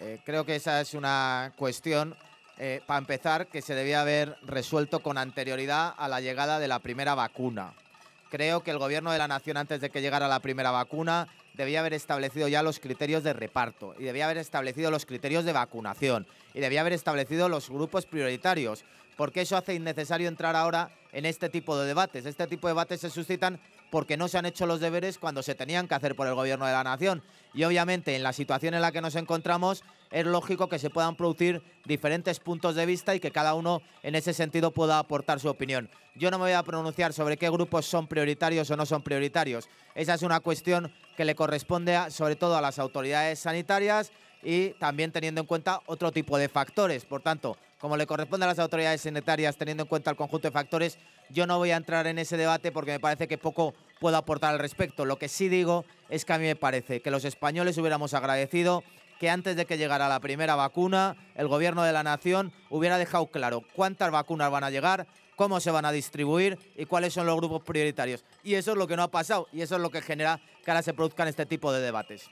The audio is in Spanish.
Eh, creo que esa es una cuestión, eh, para empezar, que se debía haber resuelto con anterioridad a la llegada de la primera vacuna. Creo que el Gobierno de la Nación, antes de que llegara la primera vacuna, debía haber establecido ya los criterios de reparto y debía haber establecido los criterios de vacunación y debía haber establecido los grupos prioritarios, porque eso hace innecesario entrar ahora en este tipo de debates. Este tipo de debates se suscitan porque no se han hecho los deberes cuando se tenían que hacer por el gobierno de la nación. Y obviamente en la situación en la que nos encontramos es lógico que se puedan producir diferentes puntos de vista y que cada uno en ese sentido pueda aportar su opinión. Yo no me voy a pronunciar sobre qué grupos son prioritarios o no son prioritarios. Esa es una cuestión que le corresponde sobre todo a las autoridades sanitarias y también teniendo en cuenta otro tipo de factores. Por tanto, como le corresponde a las autoridades sanitarias teniendo en cuenta el conjunto de factores, yo no voy a entrar en ese debate porque me parece que poco puedo aportar al respecto. Lo que sí digo es que a mí me parece que los españoles hubiéramos agradecido que antes de que llegara la primera vacuna, el Gobierno de la Nación hubiera dejado claro cuántas vacunas van a llegar, cómo se van a distribuir y cuáles son los grupos prioritarios. Y eso es lo que no ha pasado y eso es lo que genera que ahora se produzcan este tipo de debates.